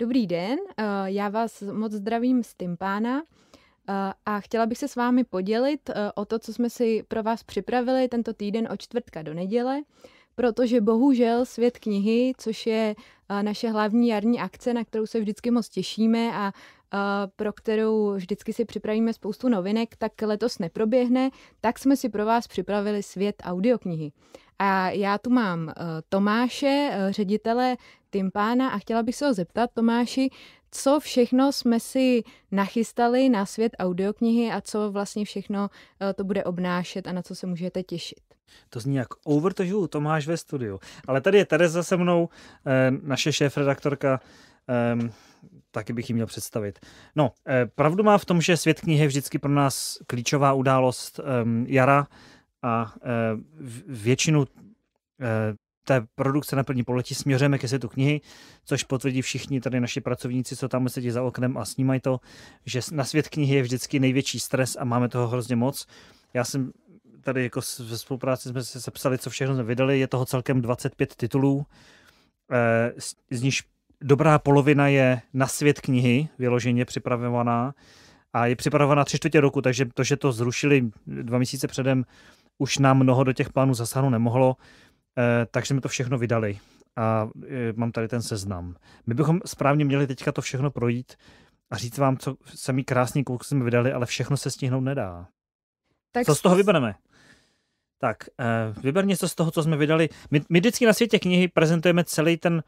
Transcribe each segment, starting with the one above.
Dobrý den, eh, já vás moc zdravím z Timpána eh, a chtěla bych se s vámi podělit eh, o to, co jsme si pro vás připravili tento týden od čtvrtka do neděle, protože bohužel Svět knihy, což je naše hlavní jarní akce, na kterou se vždycky moc těšíme a pro kterou vždycky si připravíme spoustu novinek, tak letos neproběhne, tak jsme si pro vás připravili svět audioknihy. A já tu mám Tomáše, ředitele Timpána a chtěla bych se ho zeptat, Tomáši, co všechno jsme si nachystali na svět audioknihy a co vlastně všechno eh, to bude obnášet a na co se můžete těšit. To zní jak over to you, Tomáš ve studiu. Ale tady je Tereza se mnou, eh, naše šéf-redaktorka, ehm, taky bych ji měl představit. No, eh, pravdu má v tom, že svět knihy je vždycky pro nás klíčová událost ehm, jara a většinu té produkce na první poletí směřujeme ke světu knihy, což potvrdí všichni tady naši pracovníci, co tam sedí za oknem a snímají to, že na svět knihy je vždycky největší stres a máme toho hrozně moc. Já jsem tady jako ve spolupráci jsme se sepsali, co všechno jsme vydali, je toho celkem 25 titulů, eh, z, nich níž dobrá polovina je na svět knihy vyloženě připravovaná a je připravovaná tři čtvrtě roku, takže to, že to zrušili dva měsíce předem, už nám mnoho do těch plánů zasáhnout nemohlo. Eh, tak jsme to všechno vydali a eh, mám tady ten seznam. My bychom správně měli teďka to všechno projít a říct vám, co samý krásný kouk jsme vydali, ale všechno se stihnout nedá. Tak co z toho vybereme? Tak, eh, vyber něco z toho, co jsme vydali. My, my vždycky na světě knihy prezentujeme celý ten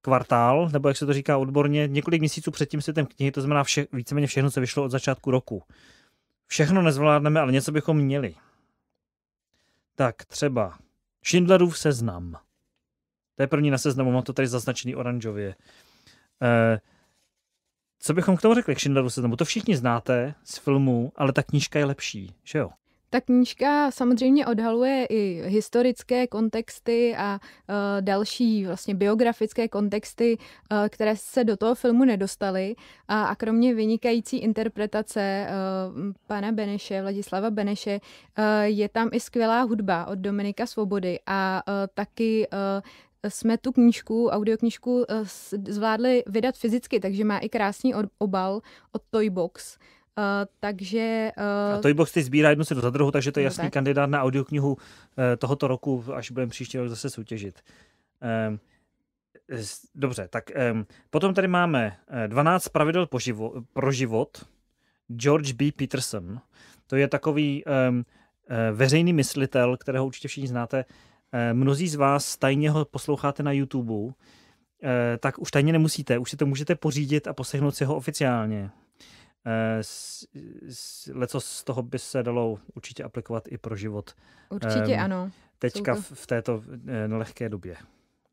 kvartál, nebo jak se to říká odborně, několik měsíců před tím světem knihy, to znamená vše, víceméně všechno, co vyšlo od začátku roku. Všechno nezvládneme, ale něco bychom měli. Tak třeba Schindlerův seznam. To je první na seznamu, mám to tady zaznačený oranžově. E, co bychom k tomu řekli, k Schindlerův seznamu? To všichni znáte z filmů, ale ta knížka je lepší, že jo? Ta knížka samozřejmě odhaluje i historické kontexty a uh, další vlastně biografické kontexty, uh, které se do toho filmu nedostaly. A, a kromě vynikající interpretace uh, pana Beneše, Vladislava Beneše, uh, je tam i skvělá hudba od Dominika Svobody a uh, taky uh, jsme tu knížku, audioknížku zvládli vydat fyzicky, takže má i krásný obal od Toybox. Uh, takže... Uh, a Toybox ty sbírá jednu se za druhou, takže to je no jasný tak. kandidát na audioknihu uh, tohoto roku, až budeme příští rok zase soutěžit. Um, dobře, tak um, potom tady máme 12 pravidel po živo, pro život. George B. Peterson. To je takový um, veřejný myslitel, kterého určitě všichni znáte. Mnozí z vás tajně ho posloucháte na YouTube, tak už tajně nemusíte, už si to můžete pořídit a poslechnout si ho oficiálně. Eh, leco z toho by se dalo určitě aplikovat i pro život. Určitě um, ano. Teďka to... v této eh, nelehké době.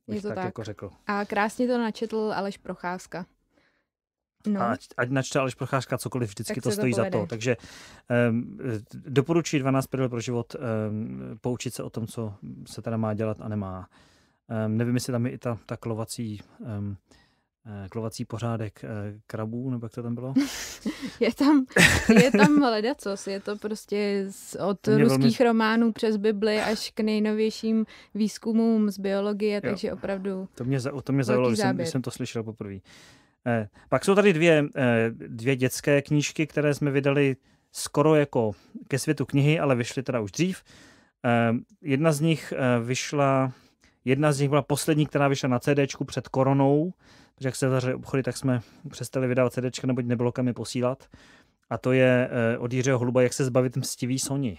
Je to tak, tak. Jako řekl. A krásně to načetl Aleš Procházka. No. A ať, ať načte Aleš Procházka cokoliv, vždycky tak to stojí to povede. za to. Takže um, doporučuji 12 pedel pro život, um, poučit se o tom, co se teda má dělat a nemá. Um, nevím, jestli tam je i ta, ta klovací um, Eh, klovací pořádek eh, krabů, nebo jak to tam bylo? je tam, je tam ledacos, je to prostě z, od Mě ruských velmi... románů přes Bibli až k nejnovějším výzkumům z biologie, jo. takže opravdu To mě, to mě zajalo, když jsem, když jsem to slyšel poprvé. Eh, pak jsou tady dvě, eh, dvě dětské knížky, které jsme vydali skoro jako ke světu knihy, ale vyšly teda už dřív. Eh, jedna z nich eh, vyšla Jedna z nich byla poslední, která vyšla na CD před koronou, protože jak se zavřely obchody, tak jsme přestali vydávat CD, neboť nebylo kam je posílat. A to je eh, od Jiřího Hluba, jak se zbavit mstivý Sony.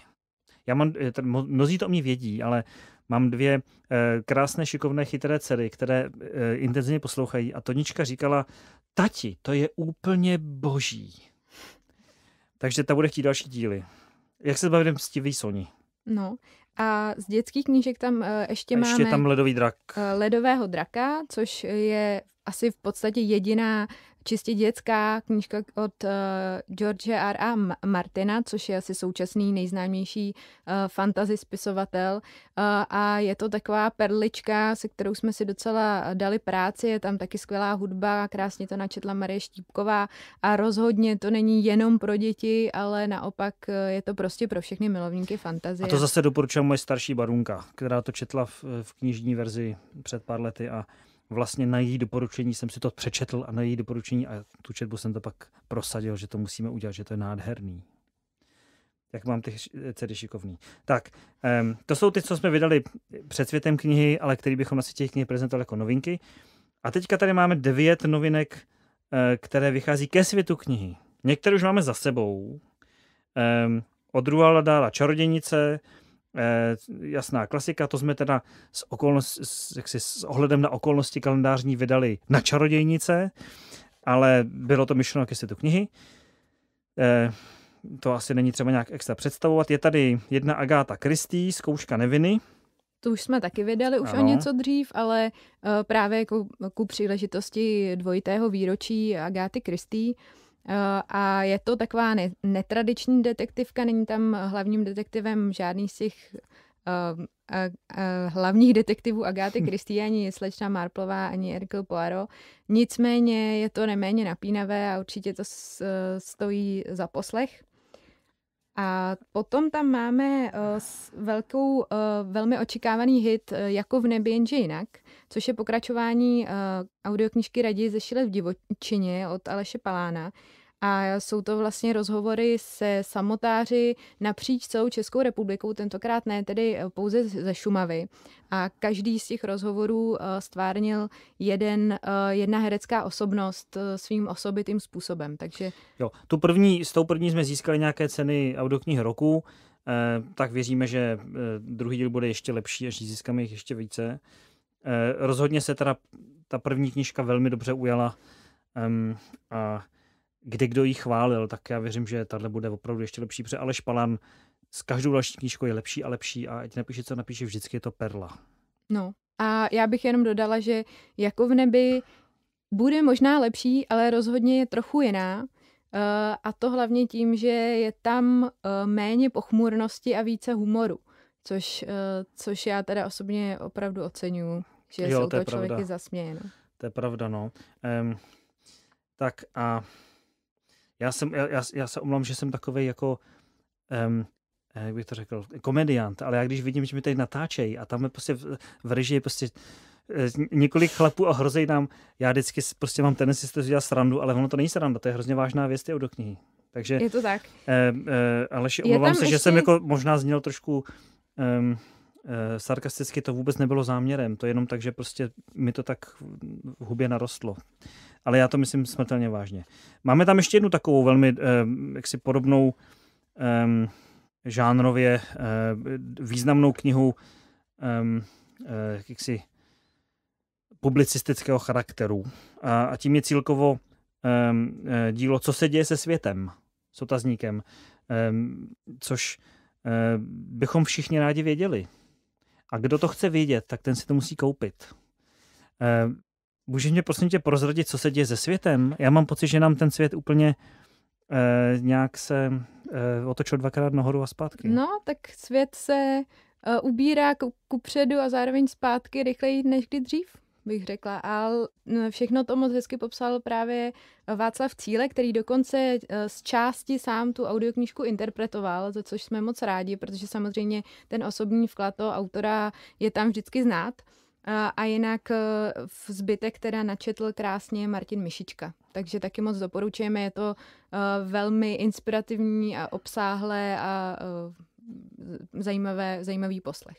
Já mám, eh, mnozí to o mě vědí, ale mám dvě eh, krásné, šikovné, chytré dcery, které intenzivně poslouchají. A Tonička říkala, tati, to je úplně boží. Takže ta bude chtít další díly. Jak se zbavit mstivý Sony? No, a z dětských knížek tam eh, ještě, ještě máme... Ještě tam ledový drak. Eh, Ledového draka, což je asi v podstatě jediná čistě dětská knížka od uh, George R. A. Martina, což je asi současný nejznámější uh, fantasy spisovatel. Uh, a je to taková perlička, se kterou jsme si docela dali práci. Je tam taky skvělá hudba, krásně to načetla Marie Štípková. A rozhodně to není jenom pro děti, ale naopak je to prostě pro všechny milovníky fantazie. A to zase doporučuje moje starší barunka, která to četla v, v knižní verzi před pár lety a vlastně na její doporučení jsem si to přečetl a na její doporučení a tu četbu jsem to pak prosadil, že to musíme udělat, že to je nádherný. Jak mám ty CD šikovný. Tak, um, to jsou ty, co jsme vydali před světem knihy, ale který bychom asi těch knih prezentovali jako novinky. A teďka tady máme devět novinek, eh, které vychází ke světu knihy. Některé už máme za sebou. Um, od dála Čarodějnice, Eh, jasná klasika, to jsme teda s, okolnost, s, jaksi, s ohledem na okolnosti kalendářní vydali na čarodějnice, ale bylo to myšleno k tu knihy. Eh, to asi není třeba nějak extra představovat. Je tady jedna Agáta Kristý, Zkouška neviny. To už jsme taky vydali už ano. o něco dřív, ale eh, právě ku, jako ku příležitosti dvojitého výročí Agáty Kristý Eh, a je to taková ne- netradiční detektivka, není tam hlavním detektivem žádný z těch uh, uh, hlavních detektivů Agáty Kristý, hm. ani slečna Marplová, ani Erkel Poirot. Nicméně je to neméně napínavé a určitě to s, stojí za poslech. A potom tam máme uh, velkou, uh, velmi očekávaný hit uh, Jako v nebi, jenže jinak, což je pokračování uh, audioknižky Raději zešile v divočině od Aleše Palána, a jsou to vlastně rozhovory se samotáři napříč celou Českou republikou, tentokrát ne tedy eh, pouze ze Šumavy. A každý z těch rozhovorů eh, stvárnil jeden, eh, jedna herecká osobnost svým osobitým způsobem. Takže... Jo, tu první, s tou první jsme získali nějaké ceny audioknih roku, tak věříme, že druhý díl bude ještě lepší, až získáme jich ještě více. Rozhodně se teda ta první knižka velmi dobře ujala a kde kdo ji chválil, tak já věřím, že tahle bude opravdu ještě lepší, protože Aleš Palan s každou další knížkou je lepší a lepší a ať napíše, co napíše, vždycky je to perla. No a já bych jenom dodala, že jako v nebi bude možná lepší, ale rozhodně je trochu jiná. Eh, a to hlavně tím, že je tam eh, méně pochmurnosti a více humoru, což, eh, což já teda osobně opravdu oceňuji, že jo, jsou to, to člověky zasměje. To je pravda, no. Um, tak a já, jsem, já, já se omlám, že jsem takový jako um, jak bych to řekl, komediant, ale já když vidím, že mi tady natáčejí a tam je prostě v, v režii prostě eh, několik chlapů a hrozej nám, já vždycky prostě mám tendenci si to dělat srandu, ale ono to není sranda, to je hrozně vážná věc ty audioknihy. Takže, je to tak. Eh, eh, omlouvám se, ještě... že jsem jako možná zněl trošku eh, eh, sarkasticky, to vůbec nebylo záměrem, to je jenom tak, že prostě mi to tak v hubě narostlo ale já to myslím smrtelně vážně. Máme tam ještě jednu takovou velmi eh, jaksi podobnou eh, žánrově eh, významnou knihu eh, eh, jaksi publicistického charakteru. A, a tím je cílkovo ehm, eh, dílo Co se děje se světem s otazníkem, eh, což eh, bychom všichni rádi věděli. A kdo to chce vědět, tak ten si to musí koupit. Eh, Můžeš mě prosím tě prozradit, co se děje se světem? Já mám pocit, že nám ten svět úplně eh, nějak se eh, otočil dvakrát nahoru a zpátky. No, tak svět se eh, ubírá ku, ku předu a zároveň zpátky rychleji než kdy dřív, bych řekla. A všechno to moc hezky popsal právě Václav Cíle, který dokonce eh, z části sám tu audioknížku interpretoval, za což jsme moc rádi, protože samozřejmě ten osobní vklad toho autora je tam vždycky znát. A jinak eh, v zbytek teda načetl krásně Martin Mišička. Takže taky moc doporučujeme, je to eh, velmi inspirativní a obsáhlé a eh, zajímavé, zajímavý poslech.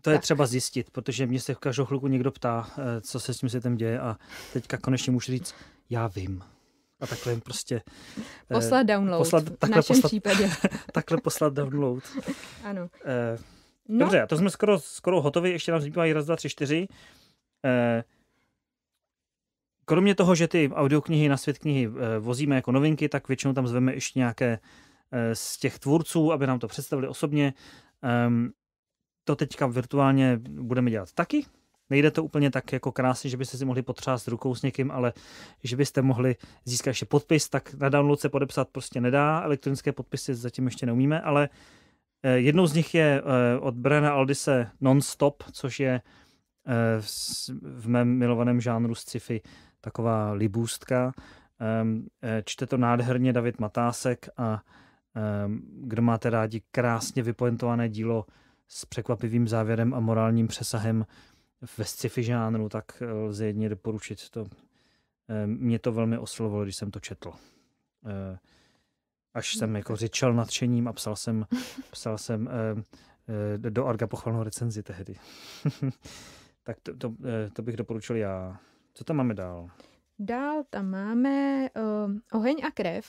To je tak. třeba zjistit, protože mě se v každou chvilku někdo ptá, co se s tím světem děje a teďka konečně můžu říct, já vím. A takhle jim prostě... Poslat download, poslat, v našem poslat, případě. takhle poslat download. ano. Eh, No. Dobře, a to jsme skoro, skoro hotovi, ještě nám zbývají raz, dva, tři, čtyři. Eh, kromě toho, že ty audioknihy na svět knihy eh, vozíme jako novinky, tak většinou tam zveme ještě nějaké eh, z těch tvůrců, aby nám to představili osobně. Ehm, to teďka virtuálně budeme dělat taky. Nejde to úplně tak jako krásně, že byste si mohli potřást rukou s někým, ale že byste mohli získat ještě podpis, tak na download se podepsat prostě nedá. Elektronické podpisy zatím ještě neumíme, ale uh, Eh, jednou z nich je eh, od Brena Aldise Nonstop, což je eh, v mém milovaném žánru sci-fi taková libůstka. Ehm, čte to nádherně David Matásek a ehm, kdo máte rádi krásně vypointované dílo s překvapivým závěrem a morálním přesahem ve sci-fi žánru, tak lze jedně doporučit to. Ehm, mě to velmi oslovilo, když jsem to četl až hm, jsem jako řečel nadšením a psal jsem, psal jsem eh, eh, do Arga pochvalnou recenzi tehdy. tak to, to, eh, to bych doporučil já. Co tam máme dál? Dál tam máme uh, Oheň a krev,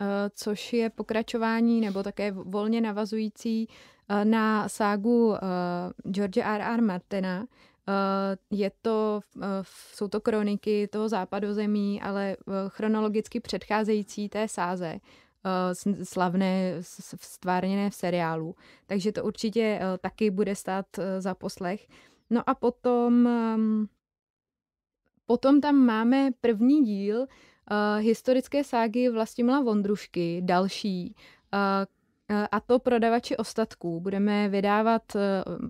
uh, což je pokračování nebo také volně navazující uh, na ságu uh, George R. R. Martina. Uh, je to, uh, jsou to kroniky toho západozemí, ale uh, chronologicky předcházející té sáze. Eh, slavné, stvárněné v seriálu. Takže to určitě eh, taky bude stát eh, za poslech. No a potom, ehm, potom tam máme první díl historické ságy Vlastimila Vondrušky, další, a to prodavači ostatků. Budeme vydávat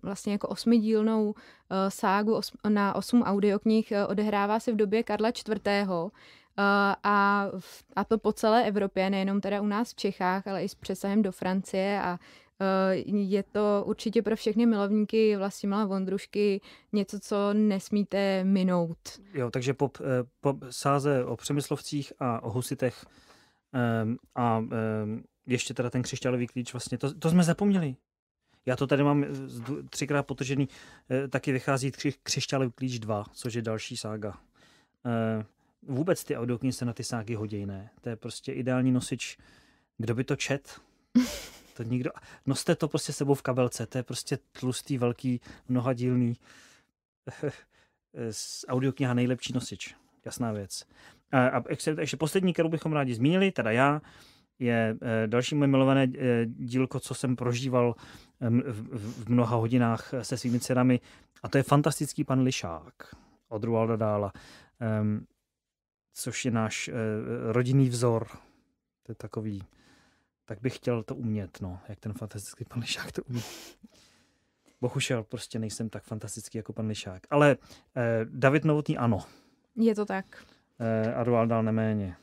vlastně jako osmidílnou ságu na osm audioknih. Odehrává se v době Karla IV. Eh, a, a to po celé Evropě, nejenom teda u nás v Čechách, ale i s přesahem do Francie a eh, je to určitě pro všechny milovníky malé Vondrušky něco, co nesmíte minout. Jo, takže po, eh, po sáze o Přemyslovcích a o Husitech a ještě teda ten křišťálový klíč, vlastně to, to jsme zapomněli. Já to tady mám třikrát potržený, taky vychází křišťálový klíč 2, což je další sága vůbec ty audioknihy se na ty sáky hodí, ne? To je prostě ideální nosič. Kdo by to čet? To nikdo... Noste to prostě sebou v kabelce. To je prostě tlustý, velký, mnohadílný eh, audiokniha nejlepší nosič. Jasná věc. A, a ještě poslední, kterou bychom rádi zmínili, teda já, je eh, další moje milované eh, dílko, co jsem prožíval v mnoha hodinách se svými dcerami. A to je fantastický pan Lišák od Rualda Dála což je náš eh, rodinný vzor. To je takový, tak bych chtěl to umět, no, jak ten fantastický pan Lišák to umí. Bohužel prostě nejsem tak fantastický jako pan Lišák. Ale eh, David Novotný ano. Je to tak. Eh, a Roald dál neméně.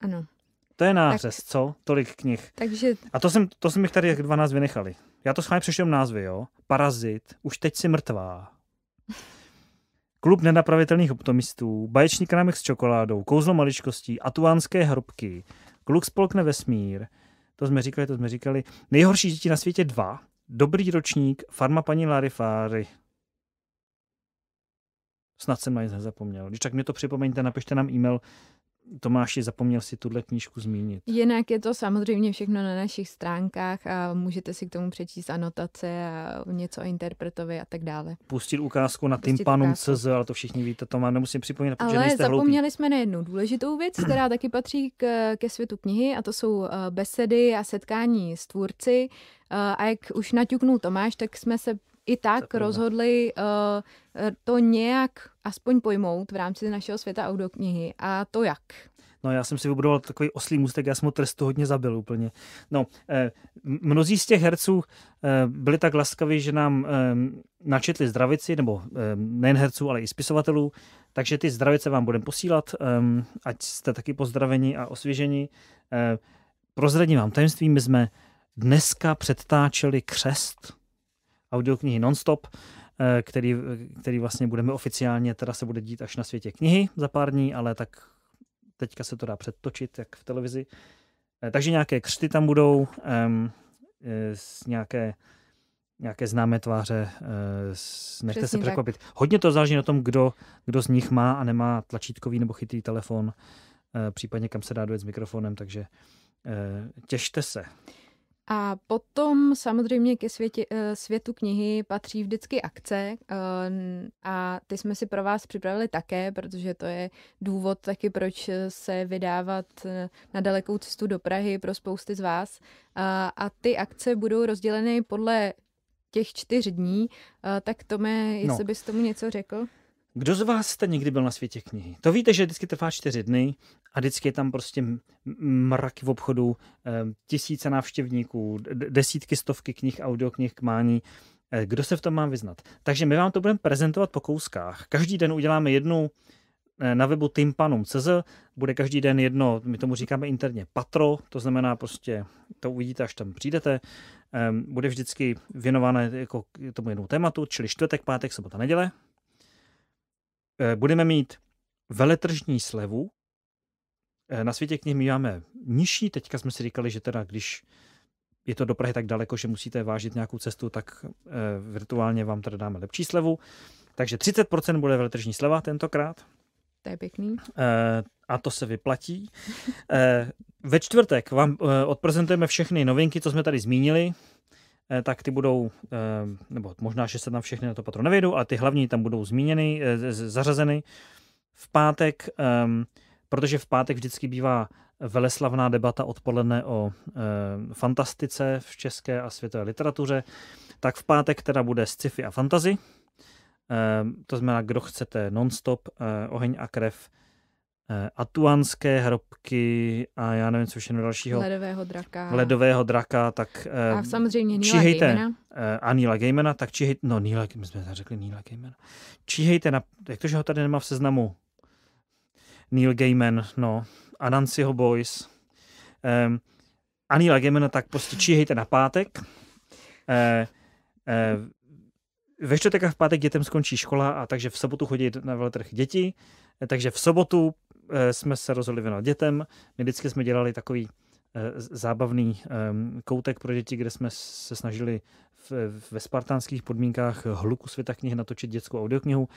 Ano. To je nářez, tak, co? Tolik knih. Takže... A to jsem, to jsem jich tady 12 vynechali. Já to schválně přečtu názvy, jo? Parazit, už teď si mrtvá. Klub nenapravitelných optimistů, baječník krámek s čokoládou, kouzlo maličkostí, atuánské hrobky, kluk spolkne vesmír, to jsme říkali, to jsme říkali, nejhorší děti na světě dva, dobrý ročník, farma paní Larifáry. Snad jsem na nic nezapomněl. Když tak mě to připomeňte, napište nám e-mail Tomáši, zapomněl si tuhle knížku zmínit. Jinak je to samozřejmě všechno na našich stránkách a můžete si k tomu přečíst anotace a něco o interpretovi a tak dále. Pustit ukázku na CZ, ale to všichni víte, to má nemusím připomínat, ale protože Ale zapomněli hloupí. jsme na jednu důležitou věc, která taky patří k, ke světu knihy a to jsou eh, besedy a setkání s tvůrci. Eh, a jak už naťuknul Tomáš, tak jsme se i tak to rozhodli uh, to nějak aspoň pojmout v rámci našeho světa audioknihy a to jak. No já jsem si vybudoval takový oslý můstek, já jsem ho trestu hodně zabil úplně. No, eh, mnozí z těch herců eh, byli tak laskaví, že nám načetli zdravici, nebo nejen herců, ale i spisovatelů, takže ty zdravice vám budeme posílat, ať jste taky pozdraveni a osvěženi. prozradím vám tajemství, my jsme dneska předtáčeli křest, audioknihy Nonstop, eh, který, který vlastně budeme oficiálně, teda se bude dít až na světě knihy za pár dní, ale tak teďka se to dá předtočit, jak v televizi. Eh, takže nějaké křty tam budou, um, s nějaké nějaké známé tváře, nechte Přesně se překvapit. Tak. Hodně to záleží na tom, kdo, kdo z nich má a nemá tlačítkový nebo chytrý telefon, případně kam se dá dojet s mikrofonem, takže těšte se. A potom samozřejmě ke světě, eh, světu knihy patří vždycky akce eh, a ty jsme si pro vás připravili také, protože to je důvod taky, proč eh, se vydávat na dalekou cestu do Prahy pro spousty z vás. A ty akce budou rozděleny podle těch čtyř dní, tak Tome, jestli no. bys tomu něco řekl? Kdo z vás jste někdy byl na světě knihy? To víte, že vždycky trvá čtyři dny a vždycky je tam prostě mraky v obchodu, eh, tisíce návštěvníků, desítky, stovky knih, audioknih, kmání. Eh, kdo se v tom má vyznat? Takže my vám to budeme prezentovat po kouskách. Každý den uděláme jednu eh, na webu timpanum.cz bude každý den jedno, my tomu říkáme interně patro, to znamená prostě, to uvidíte, až tam přijdete, bude vždycky věnované jako tomu jednou tématu, čili čtvrtek, pátek, sobota, neděle, Eh, budeme mít veletržní slevu. Eh, na světě knih my máme nižší, teďka jsme si říkali, že teda když je to do Prahy tak daleko, že musíte vážit nějakou cestu, tak eh, virtuálně vám teda dáme lepší slevu. Takže 30% bude veletržní sleva tentokrát. To je pěkný. A to se vyplatí. Ve čtvrtek vám odprezentujeme všechny novinky, co jsme tady zmínili. Eh, tak ty budou, eh, nebo možná, že se tam všechny na to patro nevědou, ale ty hlavní tam budou zmíněny, eh, zařazeny. V pátek, ehm, protože v pátek vždycky bývá veleslavná debata odpoledne o fantastice v české a světové literatuře, tak v pátek teda bude sci-fi a fantazy. Ehm, to znamená, kdo chcete non-stop, oheň a krev, Eh, atuanské hrobky a já nevím, co všechno dalšího. Ledového draka. Ledového draka, tak... A eh, samozřejmě Nila číhejte, Eh, A Nila Gaimena, tak číhejte... No, Nila, my jsme řekli Nila Gaimena. Číhejte na... Jak to, že ho tady nemá v seznamu? Neil Gaiman, no. A Nancyho Boys. Um, ehm, a Nila Gaimena, tak prostě číhejte na pátek. Uh, uh, ve čtvrtek a v pátek dětem skončí škola a takže v sobotu chodí na veletrh děti. Takže v sobotu Eh, jsme se rozhodli věnovat dětem. My vždycky jsme dělali takový eh, zábavný ehm, koutek pro děti, kde jsme se snažili ve spartánských podmínkách hluku světa knih natočit dětskou audioknihu.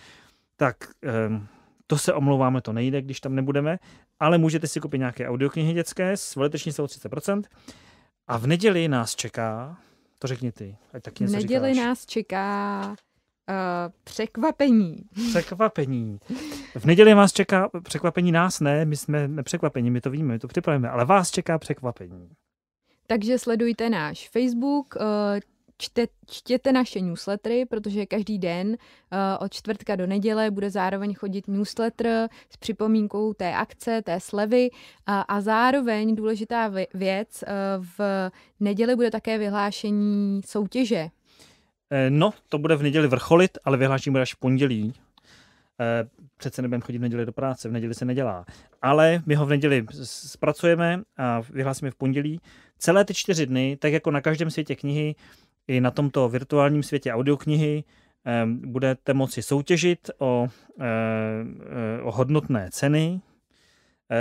Tak ehm, to se omlouváme, to nejde, když tam nebudeme, ale můžete si koupit nějaké audioknihy dětské s veliteční slevou 30%. A v neděli nás čeká, to řekni ty, ať taky něco V neděli říkáš. nás čeká Uh, překvapení. Překvapení. V neděli vás čeká překvapení nás, ne, my jsme nepřekvapení, my to víme, my to připravíme, ale vás čeká překvapení. Takže sledujte náš Facebook, eh, čte, čtěte naše newslettery, protože každý den eh, od čtvrtka do neděle bude zároveň chodit newsletter s připomínkou té akce, té slevy a, a zároveň důležitá věc, v neděli bude také vyhlášení soutěže Eh, no, to bude v neděli vrcholit, ale vyhlášení bude až v pondělí. Eh, přece nebudeme chodit v neděli do práce, v neděli se nedělá. Ale my ho v neděli zpracujeme a vyhlásíme v pondělí. Celé ty čtyři dny, tak jako na každém světě knihy, i na tomto virtuálním světě audioknihy, eh, budete moci soutěžit o, o hodnotné ceny.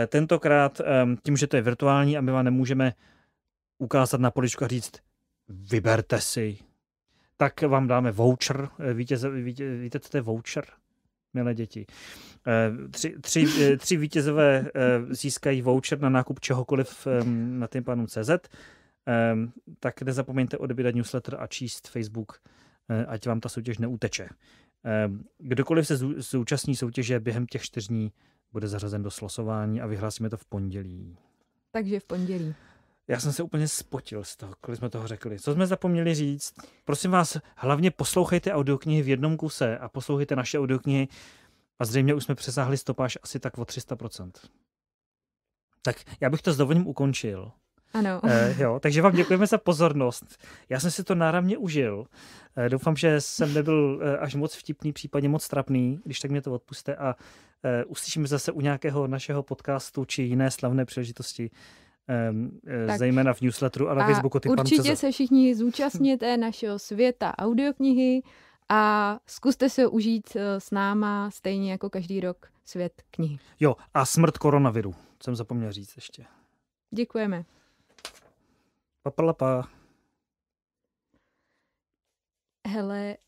Tentokrát tím, že to je virtuální a my vám nemůžeme ukázat na poličku a říct, vyberte si tak vám dáme voucher. Eh, vítěze, vítě, víte, co to je voucher? milé děti. Eh, tři, tři, eh, tři vítězové získají voucher na nákup čehokoliv na tympanum CZ, tak nezapomeňte odebírat newsletter a číst Facebook, ať vám ta soutěž neuteče. Kdokoliv se zúčastní soutěže během těch čtyř dní, bude zařazen do slosování a vyhlásíme to v pondělí. Takže v pondělí. Já jsem se úplně spotil z toho, kolik jsme toho řekli. Co jsme zapomněli říct? Prosím vás, hlavně poslouchejte audioknihy v jednom kuse a poslouchejte naše audioknihy. A zřejmě už jsme přesáhli stopáž asi tak o 300%. Tak já bych to s dovolením ukončil. Ano. Eh, jo, takže vám děkujeme za pozornost. Já jsem si to náramně užil. Eh, doufám, že jsem nebyl eh, až moc vtipný, případně moc trapný, když tak mě to odpuste a eh, uslyšíme zase u nějakého našeho podcastu či jiné slavné příležitosti. E, zejména v newsletteru a na a Facebooku ty Určitě pan se všichni zúčastněte našeho světa audioknihy a zkuste se užít e, s náma stejně jako každý rok svět knihy. Jo, a smrt koronaviru, jsem zapomněl říct ještě. Děkujeme. Papalapa. Hele,